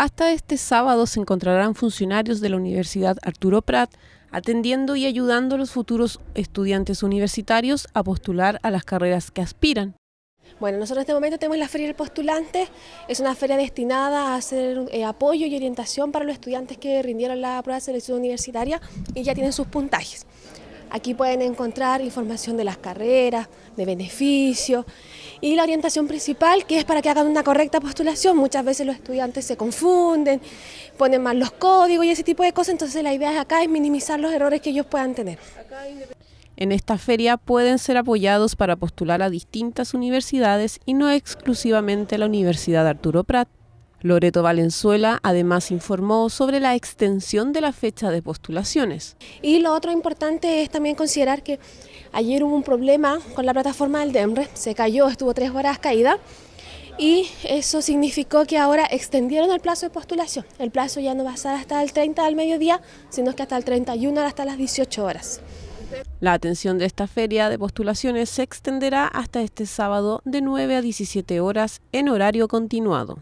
Hasta este sábado se encontrarán funcionarios de la Universidad Arturo Prat atendiendo y ayudando a los futuros estudiantes universitarios a postular a las carreras que aspiran. Bueno, nosotros en este momento tenemos la Feria del Postulante, es una feria destinada a hacer eh, apoyo y orientación para los estudiantes que rindieron la prueba de selección universitaria y ya tienen sus puntajes. Aquí pueden encontrar información de las carreras, de beneficios y la orientación principal que es para que hagan una correcta postulación. Muchas veces los estudiantes se confunden, ponen mal los códigos y ese tipo de cosas, entonces la idea acá es minimizar los errores que ellos puedan tener. En esta feria pueden ser apoyados para postular a distintas universidades y no exclusivamente a la Universidad Arturo Prat. Loreto Valenzuela además informó sobre la extensión de la fecha de postulaciones. Y lo otro importante es también considerar que ayer hubo un problema con la plataforma del DEMRE, se cayó, estuvo tres horas caída y eso significó que ahora extendieron el plazo de postulación. El plazo ya no va a ser hasta el 30 al mediodía, sino que hasta el 31 hasta las 18 horas. La atención de esta feria de postulaciones se extenderá hasta este sábado de 9 a 17 horas en horario continuado.